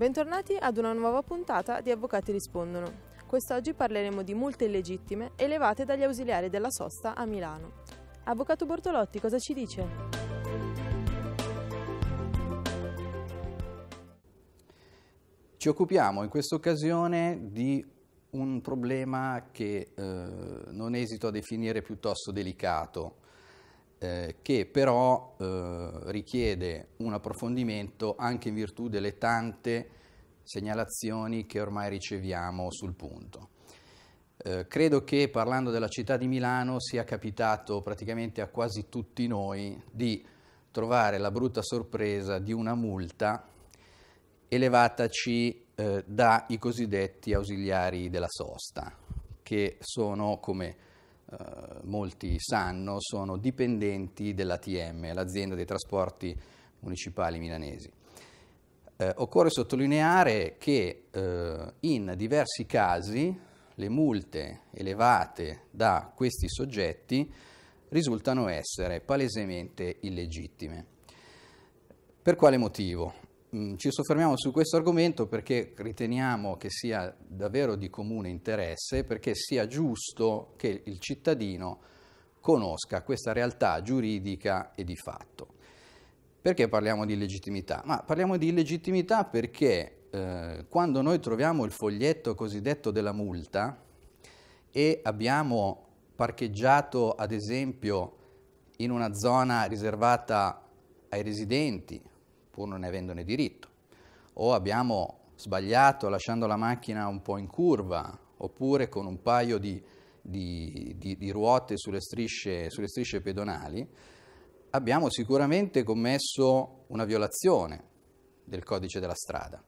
Bentornati ad una nuova puntata di Avvocati Rispondono. Quest'oggi parleremo di multe illegittime elevate dagli ausiliari della sosta a Milano. Avvocato Bortolotti, cosa ci dice? Ci occupiamo in questa occasione di un problema che eh, non esito a definire piuttosto delicato, eh, che però eh, richiede un approfondimento anche in virtù delle tante segnalazioni che ormai riceviamo sul punto. Eh, credo che parlando della città di Milano sia capitato praticamente a quasi tutti noi di trovare la brutta sorpresa di una multa elevataci eh, dai cosiddetti ausiliari della sosta, che sono, come eh, molti sanno, sono dipendenti dell'ATM, l'azienda dei trasporti municipali milanesi. Eh, occorre sottolineare che eh, in diversi casi le multe elevate da questi soggetti risultano essere palesemente illegittime. Per quale motivo? Mm, ci soffermiamo su questo argomento perché riteniamo che sia davvero di comune interesse, perché sia giusto che il cittadino conosca questa realtà giuridica e di fatto. Perché parliamo di legittimità? Ma parliamo di legittimità perché eh, quando noi troviamo il foglietto cosiddetto della multa e abbiamo parcheggiato ad esempio in una zona riservata ai residenti pur non avendone diritto, o abbiamo sbagliato lasciando la macchina un po' in curva, oppure con un paio di, di, di, di ruote sulle strisce, sulle strisce pedonali, abbiamo sicuramente commesso una violazione del codice della strada.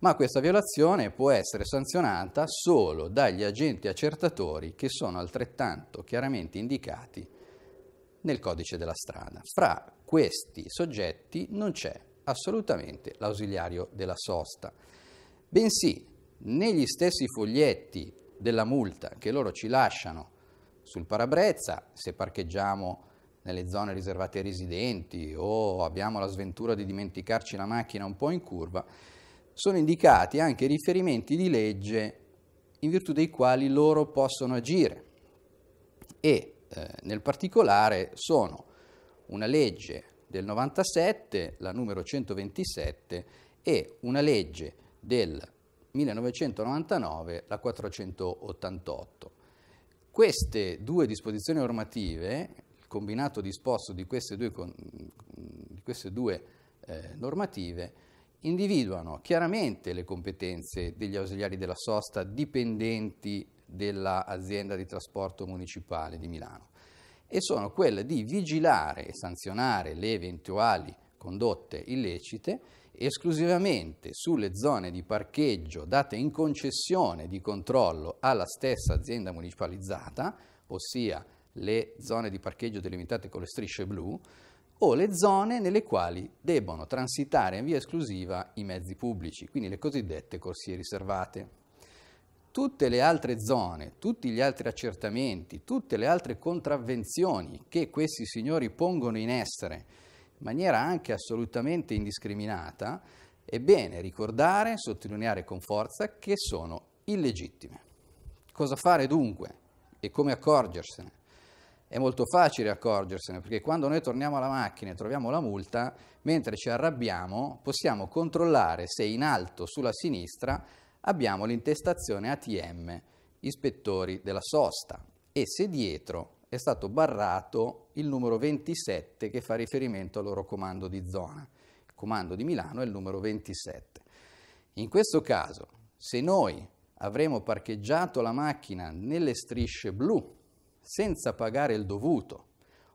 Ma questa violazione può essere sanzionata solo dagli agenti accertatori che sono altrettanto chiaramente indicati nel codice della strada. Fra questi soggetti non c'è assolutamente l'ausiliario della sosta, bensì negli stessi foglietti della multa che loro ci lasciano sul parabrezza, se parcheggiamo nelle zone riservate ai residenti o abbiamo la sventura di dimenticarci la macchina un po' in curva, sono indicati anche riferimenti di legge in virtù dei quali loro possono agire e eh, nel particolare sono una legge del 97, la numero 127, e una legge del 1999, la 488. Queste due disposizioni normative, il combinato disposto di queste due, di queste due eh, normative, individuano chiaramente le competenze degli ausiliari della sosta dipendenti dell'azienda di trasporto municipale di Milano e sono quelle di vigilare e sanzionare le eventuali condotte illecite esclusivamente sulle zone di parcheggio date in concessione di controllo alla stessa azienda municipalizzata, ossia le zone di parcheggio delimitate con le strisce blu, o le zone nelle quali debbono transitare in via esclusiva i mezzi pubblici, quindi le cosiddette corsie riservate tutte le altre zone, tutti gli altri accertamenti, tutte le altre contravvenzioni che questi signori pongono in essere in maniera anche assolutamente indiscriminata, è bene ricordare, sottolineare con forza che sono illegittime. Cosa fare dunque e come accorgersene? È molto facile accorgersene perché quando noi torniamo alla macchina e troviamo la multa, mentre ci arrabbiamo possiamo controllare se in alto sulla sinistra abbiamo l'intestazione ATM, ispettori della sosta, e se dietro è stato barrato il numero 27 che fa riferimento al loro comando di zona. Il comando di Milano è il numero 27. In questo caso, se noi avremo parcheggiato la macchina nelle strisce blu senza pagare il dovuto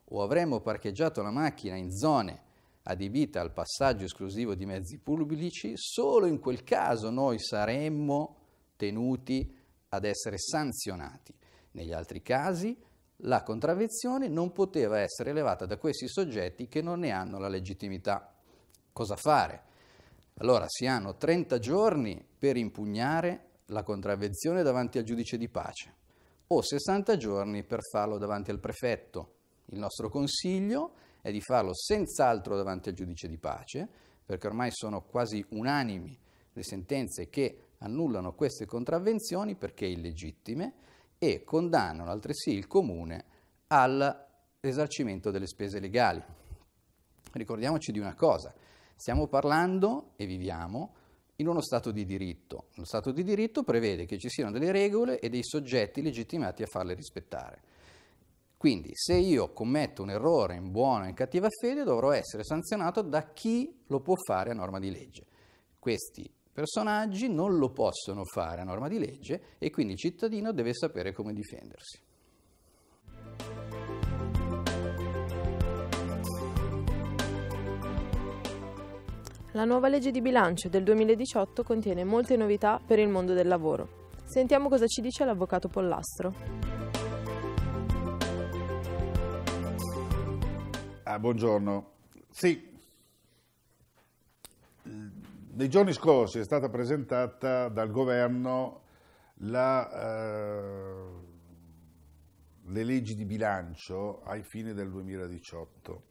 o avremo parcheggiato la macchina in zone adibita al passaggio esclusivo di mezzi pubblici, solo in quel caso noi saremmo tenuti ad essere sanzionati. Negli altri casi la contravvezione non poteva essere elevata da questi soggetti che non ne hanno la legittimità. Cosa fare? Allora si hanno 30 giorni per impugnare la contravvenzione davanti al giudice di pace o 60 giorni per farlo davanti al prefetto. Il nostro consiglio è di farlo senz'altro davanti al giudice di pace, perché ormai sono quasi unanimi le sentenze che annullano queste contravvenzioni perché illegittime e condannano altresì il comune al risarcimento delle spese legali. Ricordiamoci di una cosa, stiamo parlando e viviamo in uno Stato di diritto. Lo Stato di diritto prevede che ci siano delle regole e dei soggetti legittimati a farle rispettare. Quindi se io commetto un errore in buona o in cattiva fede dovrò essere sanzionato da chi lo può fare a norma di legge. Questi personaggi non lo possono fare a norma di legge e quindi il cittadino deve sapere come difendersi. La nuova legge di bilancio del 2018 contiene molte novità per il mondo del lavoro. Sentiamo cosa ci dice l'avvocato Pollastro. Ah, buongiorno. Sì, nei giorni scorsi è stata presentata dal governo la, eh, le leggi di bilancio ai fini del 2018,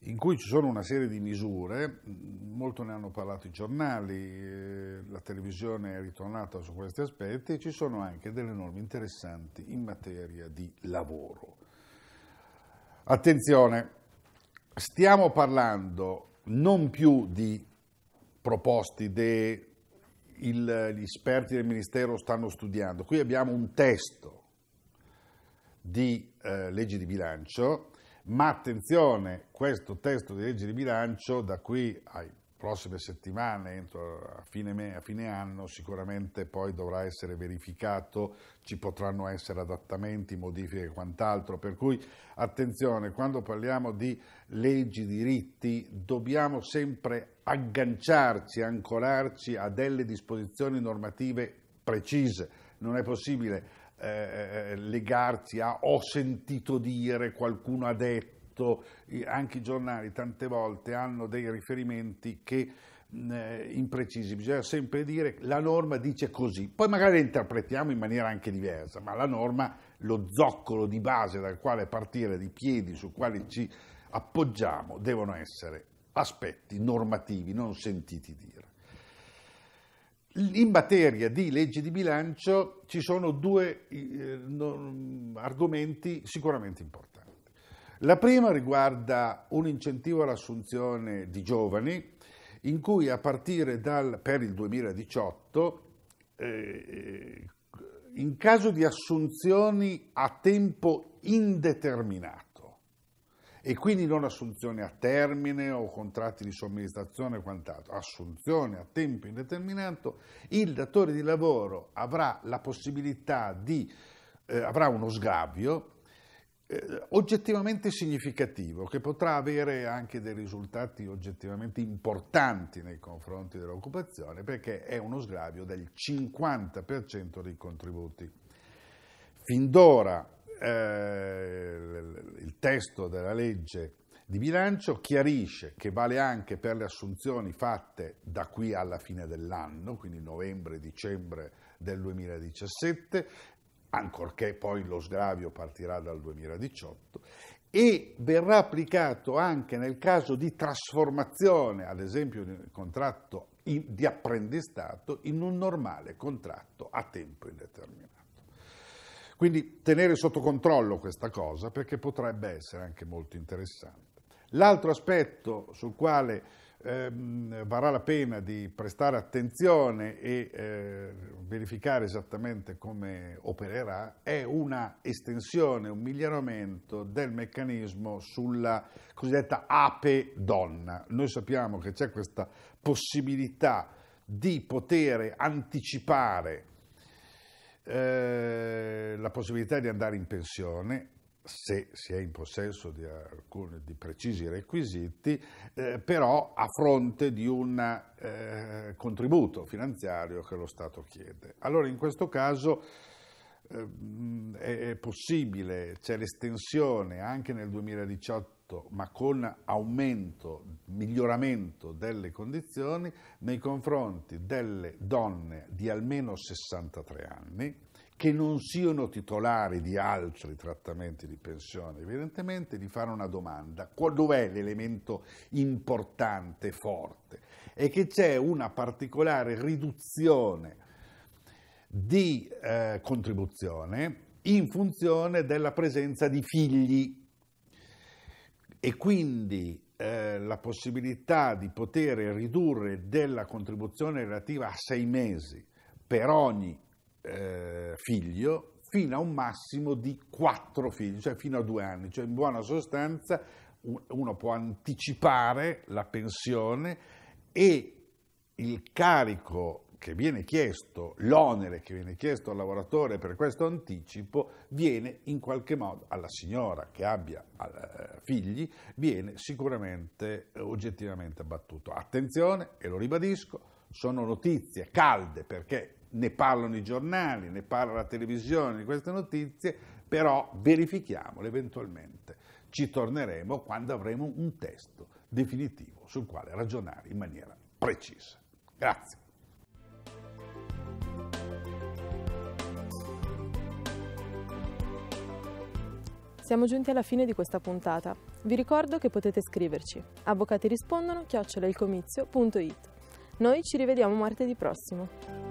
in cui ci sono una serie di misure, molto ne hanno parlato i giornali, eh, la televisione è ritornata su questi aspetti, e ci sono anche delle norme interessanti in materia di lavoro Attenzione, stiamo parlando non più di proposti, idee, il, gli esperti del Ministero stanno studiando. Qui abbiamo un testo di eh, legge di bilancio, ma attenzione, questo testo di legge di bilancio da qui ai prossime settimane, entro a fine, me, a fine, anno, sicuramente poi dovrà essere verificato, ci potranno essere adattamenti, modifiche e quant'altro, per cui attenzione, quando parliamo di leggi, diritti, dobbiamo sempre agganciarci, ancorarci a delle disposizioni normative precise, non è possibile eh, eh, eh legarsi a ho sentito dire, qualcuno ha detto, soprattutto eh, anche i giornali tante volte hanno dei riferimenti che eh, imprecisi, bisogna sempre dire la norma dice così, poi magari la interpretiamo in maniera anche diversa, ma la norma, lo zoccolo di base dal quale partire, i piedi su quali ci appoggiamo, devono essere aspetti normativi, non sentiti dire. In materia di legge di bilancio ci sono due eh, no, argomenti sicuramente importanti. La prima riguarda un incentivo all'assunzione di giovani in cui a partire dal, per il 2018, eh, in caso di assunzioni a tempo indeterminato e quindi non assunzioni a termine o contratti di somministrazione o quant'altro, assunzioni a tempo indeterminato, il datore di lavoro avrà la possibilità di, eh, avrà uno sgravio eh, oggettivamente significativo, che potrà avere anche dei risultati oggettivamente importanti nei confronti dell'occupazione, perché è uno sgravio del 50% dei contributi. Fin d'ora eh, il testo della legge di bilancio chiarisce che vale anche per le assunzioni fatte da qui alla fine dell'anno, quindi novembre-dicembre del 2017, ancorché poi lo sgravio partirà dal 2018, e verrà applicato anche nel caso di trasformazione, ad esempio di un contratto di apprendistato, in un normale contratto a tempo indeterminato. Quindi tenere sotto controllo questa cosa perché potrebbe essere anche molto interessante. L'altro aspetto sul quale ehm, varrà la pena di prestare attenzione e eh, verificare esattamente come opererà, è una estensione, un miglioramento del meccanismo sulla cosiddetta ape donna. Noi sappiamo che c'è questa possibilità di poter anticipare eh, la possibilità di andare in pensione se si è in possesso di, alcuni, di precisi requisiti, eh, però a fronte di un eh, contributo finanziario che lo Stato chiede. Allora in questo caso eh, è, è possibile, c'è l'estensione anche nel 2018 ma con aumento, miglioramento delle condizioni nei confronti delle donne di almeno 63 anni, che non siano titolari di altri trattamenti di pensione, evidentemente di fare una domanda, dov'è l'elemento importante, forte? È che c'è una particolare riduzione di eh, contribuzione in funzione della presenza di figli e quindi eh, la possibilità di poter ridurre della contribuzione relativa a sei mesi per ogni eh, figlio fino a un massimo di quattro figli, cioè fino a due anni, cioè in buona sostanza uno può anticipare la pensione e il carico che viene chiesto, l'onere che viene chiesto al lavoratore per questo anticipo, viene in qualche modo alla signora che abbia eh, figli, viene sicuramente eh, oggettivamente abbattuto. Attenzione, e lo ribadisco, sono notizie calde perché ne parlano i giornali, ne parla la televisione di queste notizie, però verifichiamole eventualmente. Ci torneremo quando avremo un testo definitivo sul quale ragionare in maniera precisa. Grazie. Siamo giunti alla fine di questa puntata. Vi ricordo che potete scriverci Avvocati rispondono, chiocciolailcomizio.it. Noi ci rivediamo martedì prossimo.